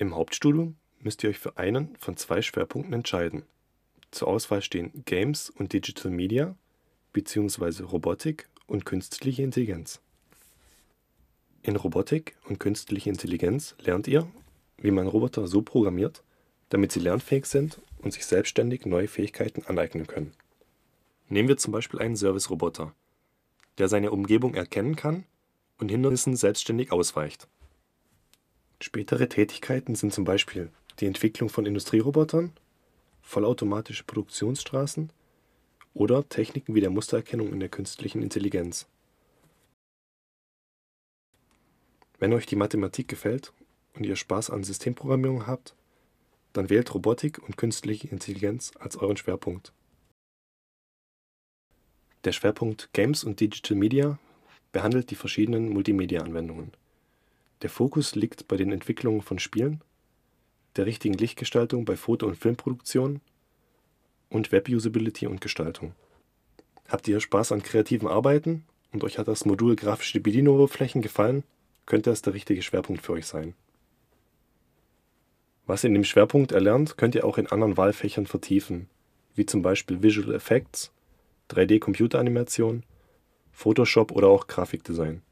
Im Hauptstudium müsst ihr euch für einen von zwei Schwerpunkten entscheiden. Zur Auswahl stehen Games und Digital Media bzw. Robotik und künstliche Intelligenz. In Robotik und künstliche Intelligenz lernt ihr, wie man Roboter so programmiert, damit sie lernfähig sind und sich selbstständig neue Fähigkeiten aneignen können. Nehmen wir zum Beispiel einen Service-Roboter, der seine Umgebung erkennen kann und Hindernissen selbstständig ausweicht. Spätere Tätigkeiten sind zum Beispiel die Entwicklung von Industrierobotern, vollautomatische Produktionsstraßen oder Techniken wie der Mustererkennung in der künstlichen Intelligenz. Wenn euch die Mathematik gefällt und ihr Spaß an Systemprogrammierung habt, dann wählt Robotik und künstliche Intelligenz als euren Schwerpunkt. Der Schwerpunkt Games und Digital Media behandelt die verschiedenen Multimedia-Anwendungen. Der Fokus liegt bei den Entwicklungen von Spielen, der richtigen Lichtgestaltung bei Foto und Filmproduktion und Web-Usability und Gestaltung. Habt ihr Spaß an kreativen Arbeiten und euch hat das Modul grafische Bedienoberflächen gefallen, könnte das der richtige Schwerpunkt für euch sein. Was ihr in dem Schwerpunkt erlernt, könnt ihr auch in anderen Wahlfächern vertiefen, wie zum Beispiel Visual Effects, 3D-Computeranimation, Photoshop oder auch Grafikdesign.